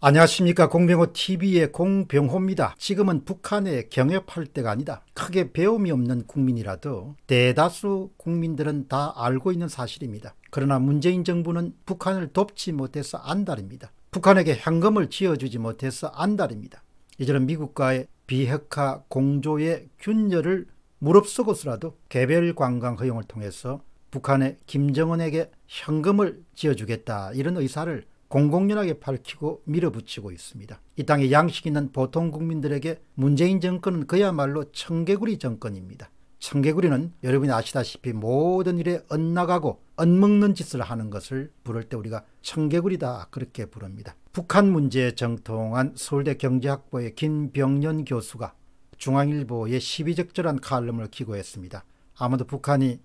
안녕하십니까 공병호TV의 공병호입니다. 지금은 북한에 경협할 때가 아니다. 크게 배움이 없는 국민이라도 대다수 국민들은 다 알고 있는 사실입니다. 그러나 문재인 정부는 북한을 돕지 못해서 안달입니다. 북한에게 현금을 지어주지 못해서 안달입니다. 이제는 미국과의 비핵화 공조의 균열을 무릅쓰고서라도 개별 관광 허용을 통해서 북한의 김정은에게 현금을 지어주겠다 이런 의사를 공공연하게 밝히고 밀어붙이고 있습니다. 이 땅의 양식 있는 보통 국민들에게 문재인 정권은 그야말로 청개구리 정권입니다. 청개구리는 여러분이 아시다시피 모든 일에 엇나가고 엇먹는 짓을 하는 것을 부를 때 우리가 청개구리다 그렇게 부릅니다. 북한 문제에 정통한 서울대 경제학부의 김병년 교수가 중앙일보에 시비적절한 칼럼을 기고했습니다. 아무도 북한에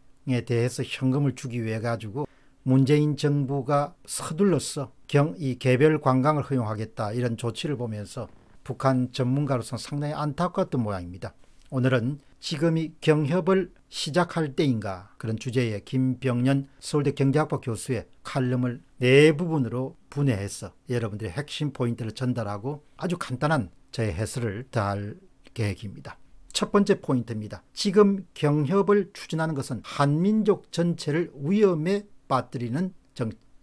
대해서 현금을 주기 위해 가지고 문재인 정부가 서둘러서 경, 이 개별 관광을 허용하겠다 이런 조치를 보면서 북한 전문가로서 상당히 안타까웠던 모양입니다. 오늘은 지금이 경협을 시작할 때인가 그런 주제의 김병년 서울대 경제학부 교수의 칼럼을 네 부분으로 분해해서 여러분들의 핵심 포인트를 전달하고 아주 간단한 저의 해설을 달 계획입니다. 첫 번째 포인트입니다. 지금 경협을 추진하는 것은 한민족 전체를 위험에 빠뜨리는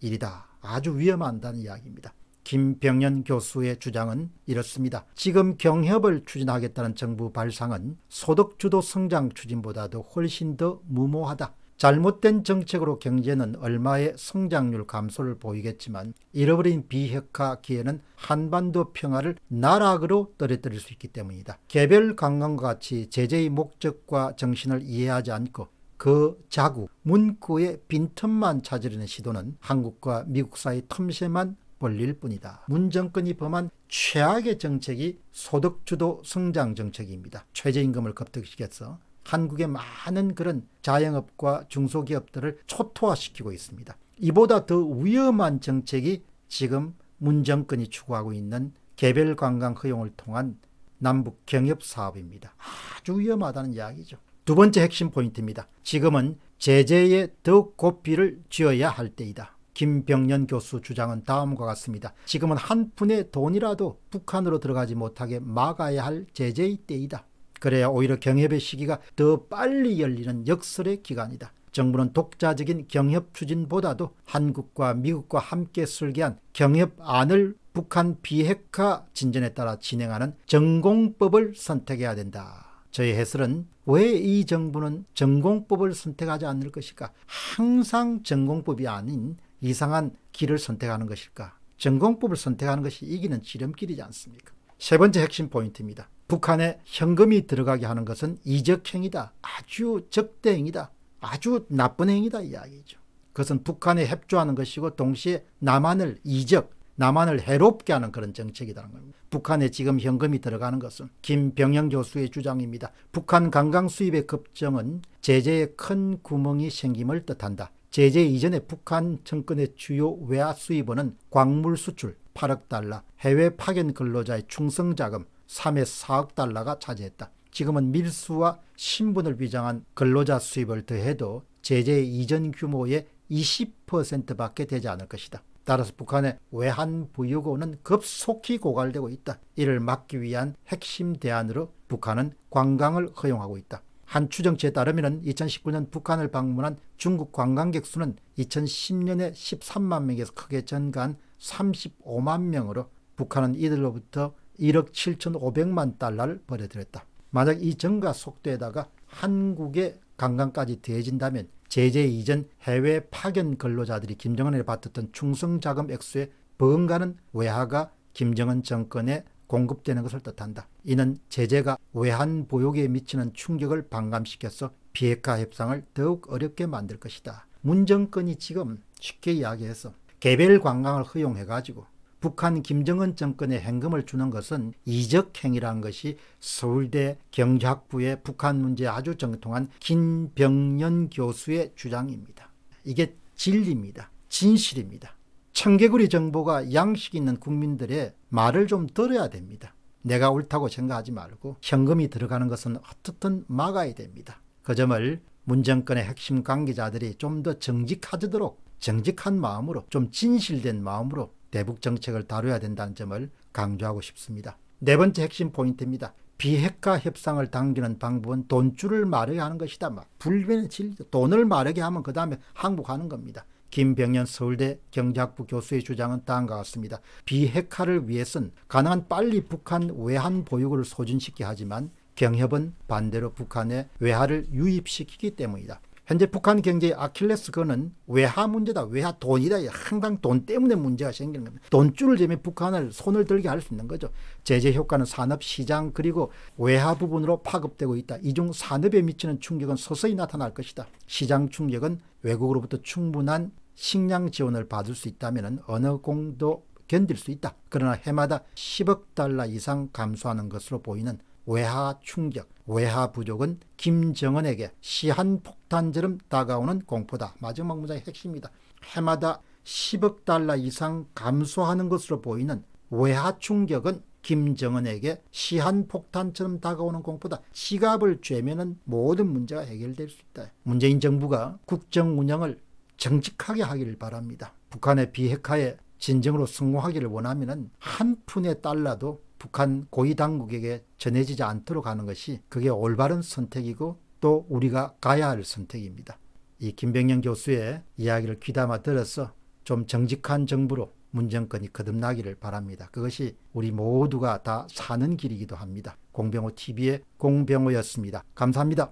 일이다. 아주 위험한다는 이야기입니다. 김병년 교수의 주장은 이렇습니다. 지금 경협을 추진하겠다는 정부 발상은 소득주도 성장 추진보다도 훨씬 더 무모하다. 잘못된 정책으로 경제는 얼마의 성장률 감소를 보이겠지만 잃어버린 비핵화 기회는 한반도 평화를 나락으로 떨어뜨릴 수 있기 때문이다. 개별 강간과 같이 제재의 목적과 정신을 이해하지 않고 그자국 문구의 빈틈만 찾으려는 시도는 한국과 미국 사이 틈새만 벌릴 뿐이다. 문정권이 범한 최악의 정책이 소득주도 성장 정책입니다. 최저임금을 급등시켜서 한국의 많은 그런 자영업과 중소기업들을 초토화시키고 있습니다. 이보다 더 위험한 정책이 지금 문정권이 추구하고 있는 개별 관광 허용을 통한 남북 경협 사업입니다. 아주 위험하다는 이야기죠. 두 번째 핵심 포인트입니다. 지금은 제재에 더욱 고삐를 쥐어야 할 때이다. 김병년 교수 주장은 다음과 같습니다. 지금은 한 푼의 돈이라도 북한으로 들어가지 못하게 막아야 할 제재의 때이다. 그래야 오히려 경협의 시기가 더 빨리 열리는 역설의 기간이다. 정부는 독자적인 경협 추진보다도 한국과 미국과 함께 설계한 경협안을 북한 비핵화 진전에 따라 진행하는 전공법을 선택해야 된다. 저희 해설은 왜 이 정부는 전공법을 선택하지 않을 것일까? 항상 전공법이 아닌 이상한 길을 선택하는 것일까? 전공법을 선택하는 것이 이기는 지름길이지 않습니까? 세 번째 핵심 포인트입니다. 북한에 현금이 들어가게 하는 것은 이적행위다. 아주 적대행위다. 아주 나쁜 행위다 이야기죠. 그것은 북한에 협조하는 것이고 동시에 남한을 이적, 남한을 해롭게 하는 그런 정책이라는 겁니다. 북한에 지금 현금이 들어가는 것은 김병영 교수의 주장입니다. 북한 관광 수입의 급증은 제재에 큰 구멍이 생김을 뜻한다. 제재 이전에 북한 정권의 주요 외화 수입원은 광물 수출 8억 달러, 해외 파견 근로자의 충성 자금 3에 4억 달러가 차지했다. 지금은 밀수와 신분을 비장한 근로자 수입을 더해도 제재 이전 규모의 20%밖에 되지 않을 것이다. 따라서 북한의 외환 부유고는 급속히 고갈되고 있다. 이를 막기 위한 핵심 대안으로 북한은 관광을 허용하고 있다. 한 추정치에 따르면 2019년 북한을 방문한 중국 관광객 수는 2010년에 13만 명에서 크게 증가한 35만 명으로 북한은 이들로부터 1억 7,500만 달러를 벌여들였다. 만약 이 증가 속도에다가 한국의 관광까지 더해진다면 제재 이전 해외 파견 근로자들이 김정은에 게 받았던 충성자금 액수의 번가는 외화가 김정은 정권에 공급되는 것을 뜻한다. 이는 제재가 외환 보육에 미치는 충격을 반감시켜서 비핵화 협상을 더욱 어렵게 만들 것이다. 문정권이 지금 쉽게 이야기해서 개별 관광을 허용해가지고 북한 김정은 정권에 행금을 주는 것은 이적행위라는 것이 서울대 경제학부의 북한 문제 아주 정통한 김병년 교수의 주장입니다. 이게 진리입니다. 진실입니다. 청개구리 정보가 양식 있는 국민들의 말을 좀 들어야 됩니다. 내가 옳다고 생각하지 말고 현금이 들어가는 것은 어떻든 막아야 됩니다. 그 점을 문정권의 핵심 관계자들이 좀 더 정직하도록 정직한 마음으로 좀 진실된 마음으로 대북 정책을 다뤄야 된다는 점을 강조하고 싶습니다. 네 번째 핵심 포인트입니다. 비핵화 협상을 당기는 방법은 돈줄을 마련해 하는 것이다. 불변의 진리죠. 돈을 마련해 하면 그 다음에 항복하는 겁니다. 김병년 서울대 경제학부 교수의 주장은 다음과 같습니다. 비핵화를 위해선 가능한 빨리 북한 외환 보유고를 소진시키 하지만 경협은 반대로 북한의 외화를 유입시키기 때문이다. 현재 북한 경제의 아킬레스건은 외화 문제다. 외화 돈이다. 항상 돈 때문에 문제가 생기는 겁니다. 돈줄을 재면 북한을 손을 들게 할 수 있는 거죠. 제재 효과는 산업, 시장 그리고 외화 부분으로 파급되고 있다. 이 중 산업에 미치는 충격은 서서히 나타날 것이다. 시장 충격은 외국으로부터 충분한 식량 지원을 받을 수 있다면 어느 공도 견딜 수 있다. 그러나 해마다 10억 달러 이상 감소하는 것으로 보이는 외하 충격, 외하 부족은 김정은에게 시한폭탄처럼 다가오는 공포다. 마지막 문장의 핵심이다. 해마다 10억 달러 이상 감소하는 것으로 보이는 외하 충격은 김정은에게 시한폭탄처럼 다가오는 공포다. 지갑을 죄면은 모든 문제가 해결될 수 있다. 문재인 정부가 국정 운영을 정직하게 하기를 바랍니다. 북한의 비핵화에 진정으로 성공하기를 원하면 한 푼의 달러도 북한 고위 당국에게 전해지지 않도록 하는 것이 그게 올바른 선택이고 또 우리가 가야 할 선택입니다. 이 김병영 교수의 이야기를 귀담아 들어서 좀 정직한 정부로 문정권이 거듭나기를 바랍니다. 그것이 우리 모두가 다 사는 길이기도 합니다. 공병호 TV의 공병호였습니다. 감사합니다.